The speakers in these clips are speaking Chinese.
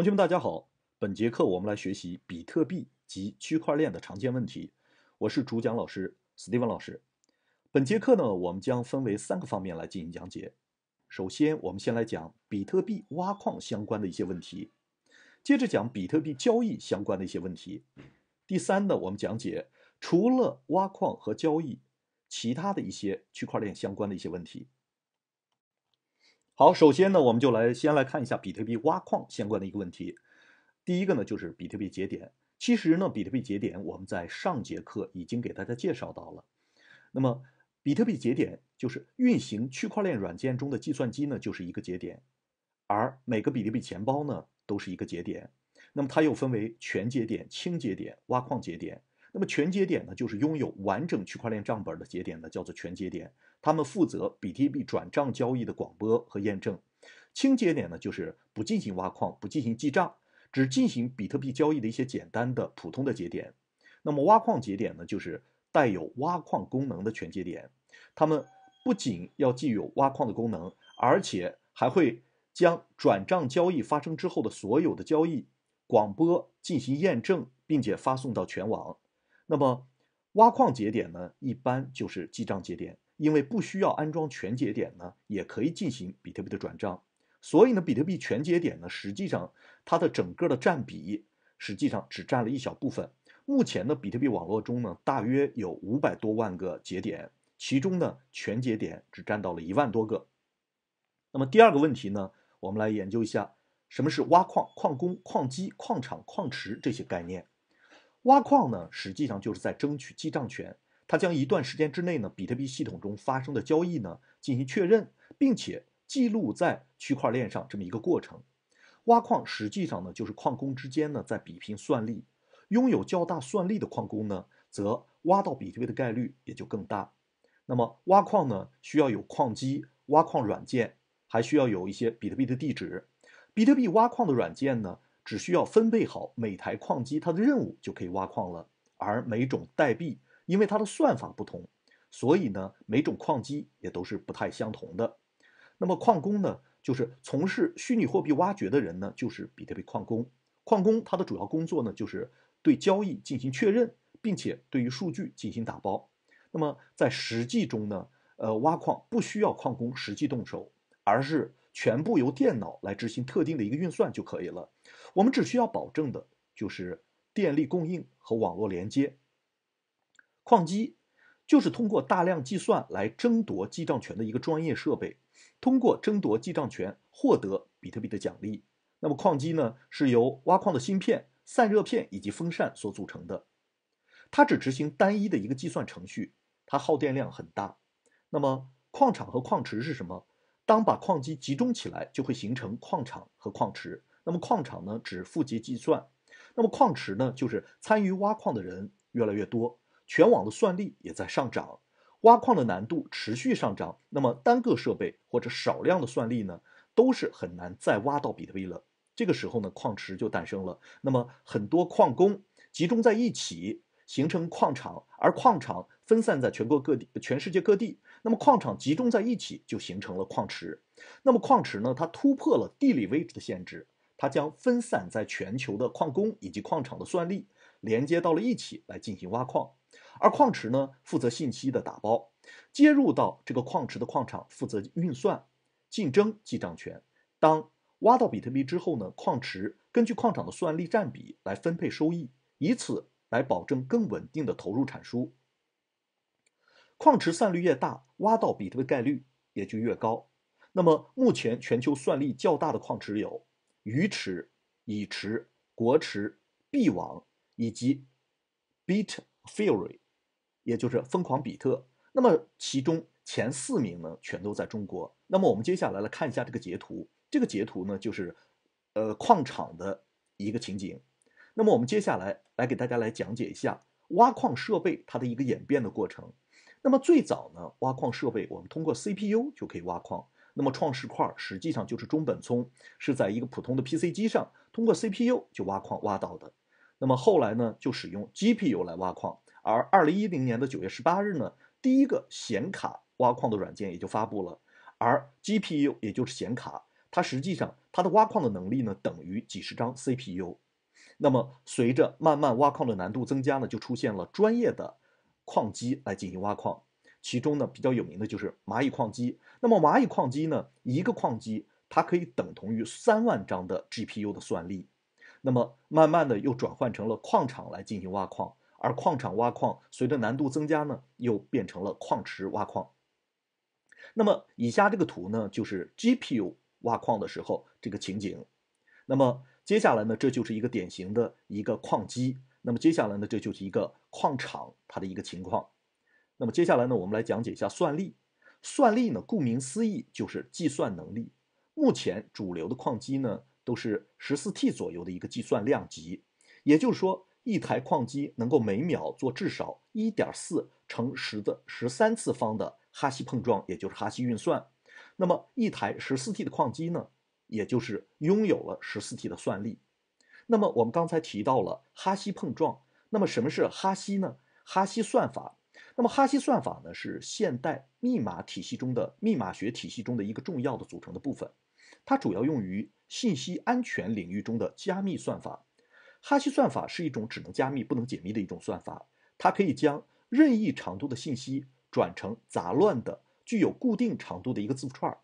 同学们，大家好。本节课我们来学习比特币及区块链的常见问题。我是主讲老师 Steven 老师。本节课呢，我们将分为三个方面来进行讲解。首先，我们先来讲比特币挖矿相关的一些问题；接着讲比特币交易相关的一些问题；第三呢，我们讲解除了挖矿和交易，其他的一些区块链相关的一些问题。好，首先呢，我们就来先来看一下比特币挖矿相关的一个问题。第一个呢，就是比特币节点。其实呢，比特币节点我们在上节课已经给大家介绍到了。那么，比特币节点就是运行区块链软件中的计算机呢，就是一个节点；而每个比特币钱包呢，都是一个节点。那么，它又分为全节点、轻节点、挖矿节点。那么全节点呢，就是拥有完整区块链账本的节点呢，叫做全节点。他们负责比特币转账交易的广播和验证。轻节点呢，就是不进行挖矿、不进行记账，只进行比特币交易的一些简单的普通的节点。那么挖矿节点呢，就是带有挖矿功能的全节点。他们不仅要具有挖矿的功能，而且还会将转账交易发生之后的所有的交易广播进行验证，并且发送到全网。那么，挖矿节点呢，一般就是记账节点，因为不需要安装全节点呢，也可以进行比特币的转账。所以呢，比特币全节点呢，实际上它的整个的占比，实际上只占了一小部分。目前的比特币网络中呢，大约有五百多万个节点，其中呢，全节点只占到了一万多个。那么第二个问题呢，我们来研究一下什么是挖矿、矿工、矿机、矿场、矿池这些概念。挖矿呢，实际上就是在争取记账权。它将一段时间之内呢，比特币系统中发生的交易呢，进行确认，并且记录在区块链上这么一个过程。挖矿实际上呢，就是矿工之间呢在比拼算力，拥有较大算力的矿工呢，则挖到比特币的概率也就更大。那么挖矿呢，需要有矿机、挖矿软件，还需要有一些比特币的地址。比特币挖矿的软件呢？只需要分配好每台矿机它的任务就可以挖矿了。而每种代币因为它的算法不同，所以呢每种矿机也都是不太相同的。那么矿工呢，就是从事虚拟货币挖掘的人呢，就是比特币矿工。矿工他的主要工作呢，就是对交易进行确认，并且对于数据进行打包。那么在实际中呢，呃，挖矿不需要矿工实际动手，而是全部由电脑来执行特定的一个运算就可以了。我们只需要保证的就是电力供应和网络连接。矿机就是通过大量计算来争夺记账权的一个专业设备，通过争夺记账权获得比特币的奖励。那么矿机呢，是由挖矿的芯片、散热片以及风扇所组成的，它只执行单一的一个计算程序，它耗电量很大。那么矿场和矿池是什么？当把矿机集中起来，就会形成矿场和矿池。那么矿场呢，只负极计算；那么矿池呢，就是参与挖矿的人越来越多，全网的算力也在上涨，挖矿的难度持续上涨。那么单个设备或者少量的算力呢，都是很难再挖到比特币了。这个时候呢，矿池就诞生了。那么很多矿工集中在一起，形成矿场，而矿场分散在全国各地、全世界各地。那么矿场集中在一起，就形成了矿池。那么矿池呢，它突破了地理位置的限制。它将分散在全球的矿工以及矿场的算力连接到了一起，来进行挖矿。而矿池呢，负责信息的打包，接入到这个矿池的矿场负责运算、竞争记账权。当挖到比特币之后呢，矿池根据矿场的算力占比来分配收益，以此来保证更稳定的投入产出。矿池算力越大，挖到比特币的概率也就越高。那么，目前全球算力较大的矿池有。鱼池、蚁池、国池、币网以及 b e a t Fury，也就是疯狂比特。那么其中前四名呢，全都在中国。那么我们接下来来看一下这个截图。这个截图呢，就是呃矿场的一个情景。那么我们接下来来给大家来讲解一下挖矿设备它的一个演变的过程。那么最早呢，挖矿设备我们通过 CPU 就可以挖矿。那么创世块实际上就是中本聪是在一个普通的 PC 机上通过 CPU 就挖矿挖到的。那么后来呢，就使用 GPU 来挖矿。而二零一零年的九月十八日呢，第一个显卡挖矿的软件也就发布了。而 GPU 也就是显卡，它实际上它的挖矿的能力呢等于几十张 CPU。那么随着慢慢挖矿的难度增加呢，就出现了专业的矿机来进行挖矿。其中呢，比较有名的就是蚂蚁矿机。那么蚂蚁矿机呢，一个矿机它可以等同于三万张的 GPU 的算力。那么慢慢的又转换成了矿场来进行挖矿，而矿场挖矿随着难度增加呢，又变成了矿池挖矿。那么以下这个图呢，就是 GPU 挖矿的时候这个情景。那么接下来呢，这就是一个典型的，一个矿机。那么接下来呢，这就是一个矿场它的一个情况。那么接下来呢，我们来讲解一下算力。算力呢，顾名思义就是计算能力。目前主流的矿机呢，都是十四 T 左右的一个计算量级，也就是说，一台矿机能够每秒做至少一点四乘十的十三次方的哈希碰撞，也就是哈希运算。那么，一台十四 T 的矿机呢，也就是拥有了十四 T 的算力。那么我们刚才提到了哈希碰撞，那么什么是哈希呢？哈希算法。那么哈希算法呢，是现代密码体系中的密码学体系中的一个重要的组成的部分，它主要用于信息安全领域中的加密算法。哈希算法是一种只能加密不能解密的一种算法，它可以将任意长度的信息转成杂乱的、具有固定长度的一个字符串。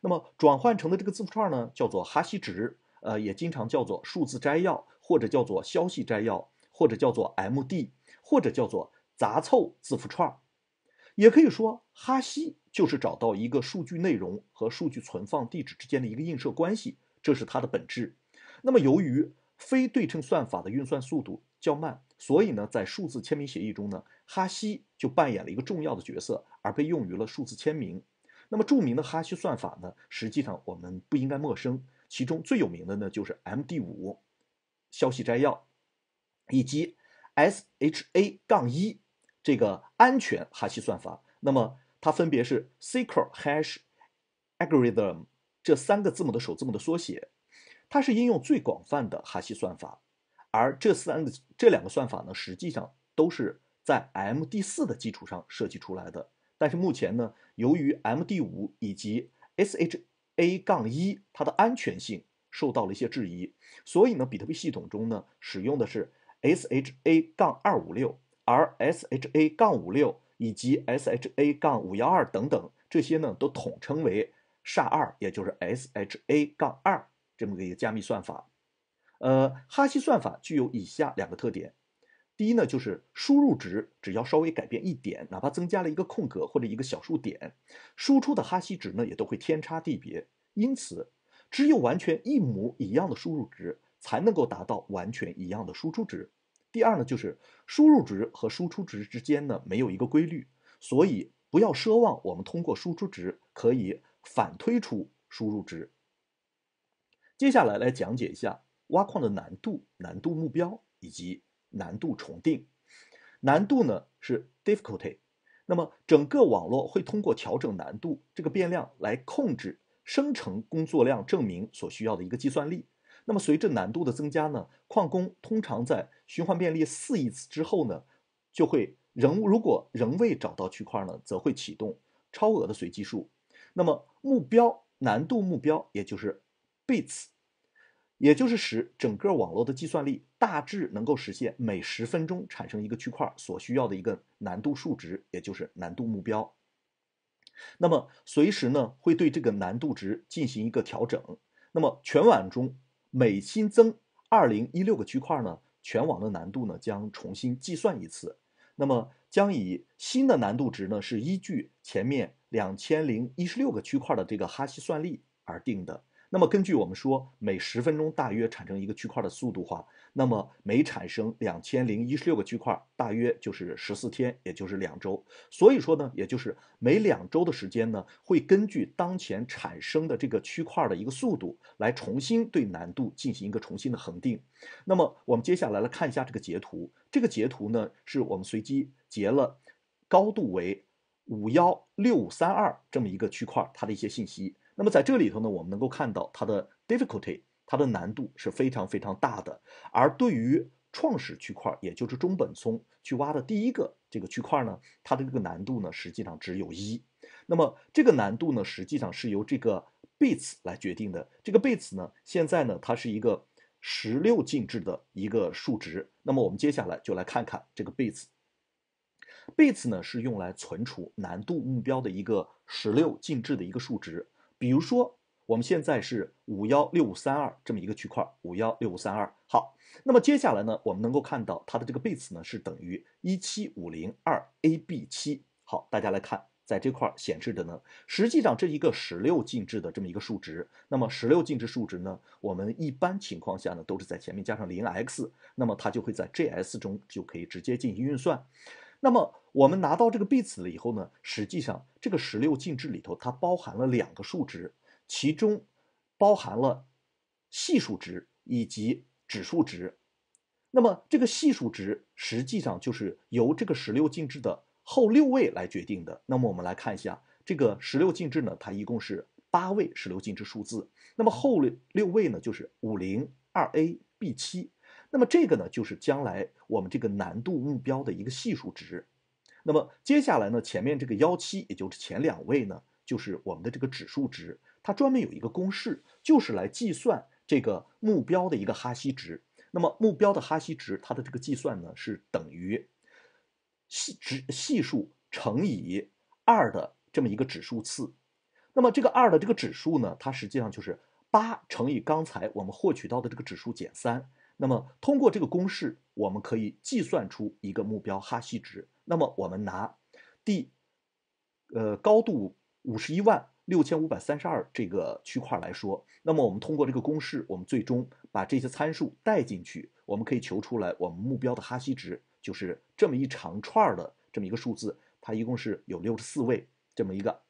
那么转换成的这个字符串呢，叫做哈希值，呃，也经常叫做数字摘要，或者叫做消息摘要，或者叫做 MD，或者叫做。杂凑字符串，也可以说哈希就是找到一个数据内容和数据存放地址之间的一个映射关系，这是它的本质。那么，由于非对称算法的运算速度较慢，所以呢，在数字签名协议中呢，哈希就扮演了一个重要的角色，而被用于了数字签名。那么，著名的哈希算法呢，实际上我们不应该陌生。其中最有名的呢，就是 MD 五消息摘要以及 SHA 杠一。这个安全哈希算法，那么它分别是 s q l Hash、Algorithm 这三个字母的首字母的缩写，它是应用最广泛的哈希算法。而这三个、这两个算法呢，实际上都是在 MD4 的基础上设计出来的。但是目前呢，由于 MD5 以及 s h a 杠一它的安全性受到了一些质疑，所以呢，比特币系统中呢，使用的是 SHA-256 杠。而 SHA- 杠五六以及 SHA- 杠五幺二等等，这些呢都统称为 SHA 二，也就是 SHA- 杠二这么个一个加密算法。呃，哈希算法具有以下两个特点：第一呢，就是输入值只要稍微改变一点，哪怕增加了一个空格或者一个小数点，输出的哈希值呢也都会天差地别。因此，只有完全一模一样的输入值，才能够达到完全一样的输出值。第二呢，就是输入值和输出值之间呢没有一个规律，所以不要奢望我们通过输出值可以反推出输入值。接下来来讲解一下挖矿的难度、难度目标以及难度重定。难度呢是 difficulty，那么整个网络会通过调整难度这个变量来控制生成工作量证明所需要的一个计算力。那么随着难度的增加呢，矿工通常在循环遍历四亿次之后呢，就会仍如果仍未找到区块呢，则会启动超额的随机数。那么目标难度目标也就是 bits，也就是使整个网络的计算力大致能够实现每十分钟产生一个区块所需要的一个难度数值，也就是难度目标。那么随时呢会对这个难度值进行一个调整。那么全网中。每新增二零一六个区块呢，全网的难度呢将重新计算一次，那么将以新的难度值呢是依据前面两千零一十六个区块的这个哈希算力而定的。那么根据我们说，每十分钟大约产生一个区块的速度话，那么每产生两千零一十六个区块，大约就是十四天，也就是两周。所以说呢，也就是每两周的时间呢，会根据当前产生的这个区块的一个速度，来重新对难度进行一个重新的恒定。那么我们接下来来看一下这个截图，这个截图呢，是我们随机截了高度为五幺六三二这么一个区块，它的一些信息。那么在这里头呢，我们能够看到它的 difficulty，它的难度是非常非常大的。而对于创始区块，也就是中本聪去挖的第一个这个区块呢，它的这个难度呢，实际上只有一。那么这个难度呢，实际上是由这个 bits 来决定的。这个 bits 呢，现在呢，它是一个十六进制的一个数值。那么我们接下来就来看看这个 bits。bits 呢是用来存储难度目标的一个十六进制的一个数值。比如说，我们现在是五幺六五三二这么一个区块，五幺六五三二。好，那么接下来呢，我们能够看到它的这个贝斯呢是等于一七五零二 A B 七。好，大家来看，在这块显示的呢，实际上这一个十六进制的这么一个数值。那么十六进制数值呢，我们一般情况下呢都是在前面加上零 X，那么它就会在 GS 中就可以直接进行运算。那么我们拿到这个 B 子了以后呢，实际上这个十六进制里头它包含了两个数值，其中包含了系数值以及指数值。那么这个系数值实际上就是由这个十六进制的后六位来决定的。那么我们来看一下这个十六进制呢，它一共是八位十六进制数字，那么后六位呢就是五零二 A B 七。那么这个呢，就是将来我们这个难度目标的一个系数值。那么接下来呢，前面这个幺七，也就是前两位呢，就是我们的这个指数值。它专门有一个公式，就是来计算这个目标的一个哈希值。那么目标的哈希值，它的这个计算呢，是等于系值系数乘以二的这么一个指数次。那么这个二的这个指数呢，它实际上就是八乘以刚才我们获取到的这个指数减三。那么，通过这个公式，我们可以计算出一个目标哈希值。那么，我们拿，第，呃，高度五十一万六千五百三十二这个区块来说，那么我们通过这个公式，我们最终把这些参数带进去，我们可以求出来我们目标的哈希值，就是这么一长串的这么一个数字，它一共是有六十四位这么一个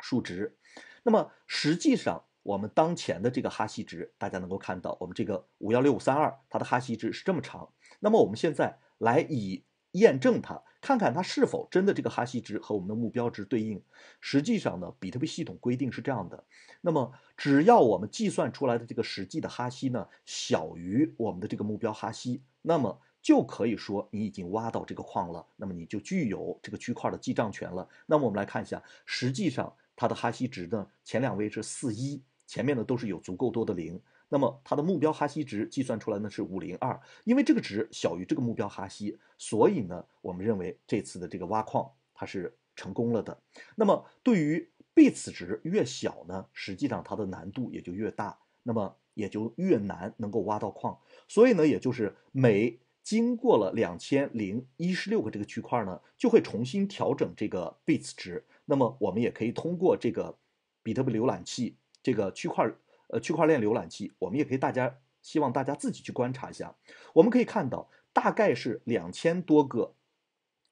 数值。那么，实际上。我们当前的这个哈希值，大家能够看到，我们这个五幺六五三二，它的哈希值是这么长。那么我们现在来以验证它，看看它是否真的这个哈希值和我们的目标值对应。实际上呢，比特币系统规定是这样的：那么只要我们计算出来的这个实际的哈希呢，小于我们的这个目标哈希，那么就可以说你已经挖到这个矿了，那么你就具有这个区块的记账权了。那么我们来看一下，实际上它的哈希值呢，前两位是四一。前面呢都是有足够多的零，那么它的目标哈希值计算出来呢是五零二，因为这个值小于这个目标哈希，所以呢我们认为这次的这个挖矿它是成功了的。那么对于贝茨值越小呢，实际上它的难度也就越大，那么也就越难能够挖到矿。所以呢，也就是每经过了两千零一十六个这个区块呢，就会重新调整这个贝茨值。那么我们也可以通过这个比特币浏览器。这个区块，呃，区块链浏览器，我们也可以大家希望大家自己去观察一下，我们可以看到大概是两千多个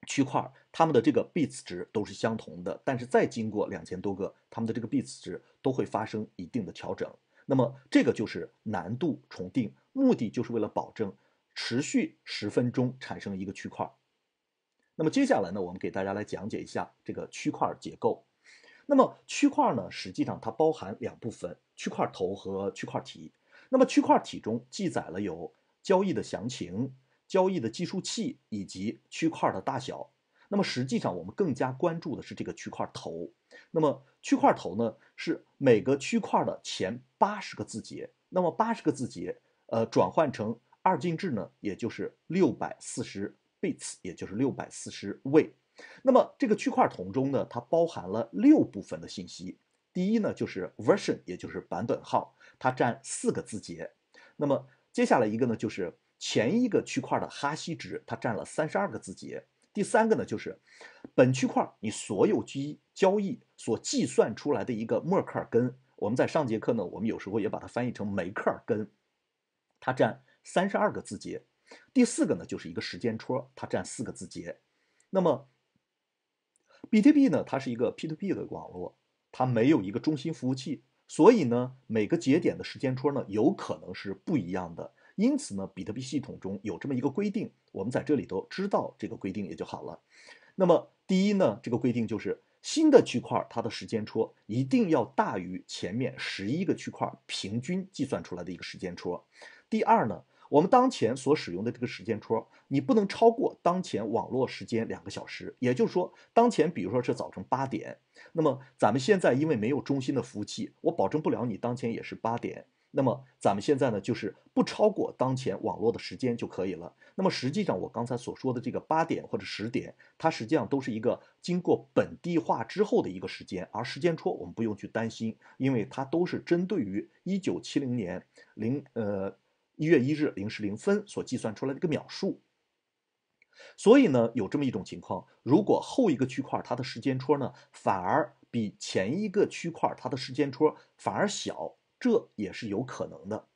区块，它们的这个 bits 值都是相同的，但是再经过两千多个，它们的这个 bits 值都会发生一定的调整。那么这个就是难度重定，目的就是为了保证持续十分钟产生一个区块。那么接下来呢，我们给大家来讲解一下这个区块结构。那么区块呢，实际上它包含两部分，区块头和区块体。那么区块体中记载了有交易的详情、交易的计数器以及区块的大小。那么实际上我们更加关注的是这个区块头。那么区块头呢，是每个区块的前八十个字节。那么八十个字节，呃，转换成二进制呢，也就是六百四十 bits，也就是六百四十位。那么这个区块桶中呢，它包含了六部分的信息。第一呢，就是 version，也就是版本号，它占四个字节。那么接下来一个呢，就是前一个区块的哈希值，它占了三十二个字节。第三个呢，就是本区块你所有交易所计算出来的一个默克尔根，我们在上节课呢，我们有时候也把它翻译成梅克尔根，它占三十二个字节。第四个呢，就是一个时间戳，它占四个字节。那么比特币呢，它是一个 P2P 的网络，它没有一个中心服务器，所以呢，每个节点的时间戳呢有可能是不一样的。因此呢，比特币系统中有这么一个规定，我们在这里头知道这个规定也就好了。那么第一呢，这个规定就是新的区块它的时间戳一定要大于前面十一个区块平均计算出来的一个时间戳。第二呢。我们当前所使用的这个时间戳，你不能超过当前网络时间两个小时。也就是说，当前比如说是早晨八点，那么咱们现在因为没有中心的服务器，我保证不了你当前也是八点。那么咱们现在呢，就是不超过当前网络的时间就可以了。那么实际上，我刚才所说的这个八点或者十点，它实际上都是一个经过本地化之后的一个时间。而时间戳我们不用去担心，因为它都是针对于一九七零年零呃。一月一日零时零分所计算出来的一个秒数，所以呢，有这么一种情况：，如果后一个区块它的时间戳呢，反而比前一个区块它的时间戳反而小，这也是有可能的。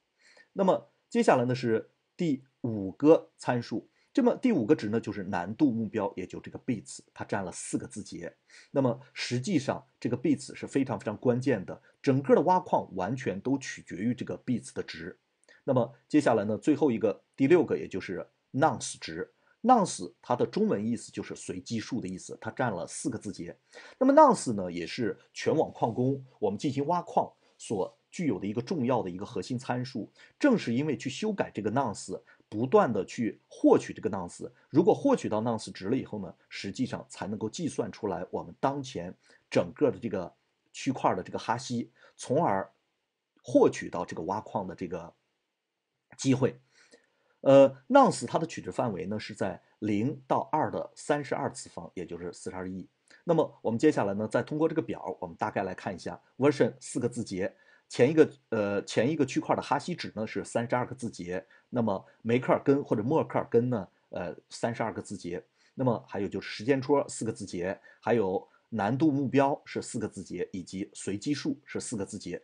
那么接下来呢是第五个参数，这么第五个值呢就是难度目标，也就这个 bits，它占了四个字节。那么实际上这个 bits 是非常非常关键的，整个的挖矿完全都取决于这个 bits 的值。那么接下来呢？最后一个第六个，也就是 nonce 值。nonce 它的中文意思就是随机数的意思，它占了四个字节。那么 nonce 呢，也是全网矿工我们进行挖矿所具有的一个重要的一个核心参数。正是因为去修改这个 nonce，不断的去获取这个 nonce。如果获取到 nonce 值了以后呢，实际上才能够计算出来我们当前整个的这个区块的这个哈希，从而获取到这个挖矿的这个。机会，呃，nonce 它的取值范围呢是在零到二的三十二次方，也就是四十二亿。那么我们接下来呢，再通过这个表，我们大概来看一下：version 四个字节，前一个呃前一个区块的哈希值呢是三十二个字节，那么梅克尔根或者默克尔根呢，呃三十二个字节，那么还有就是时间戳四个字节，还有难度目标是四个字节，以及随机数是四个字节。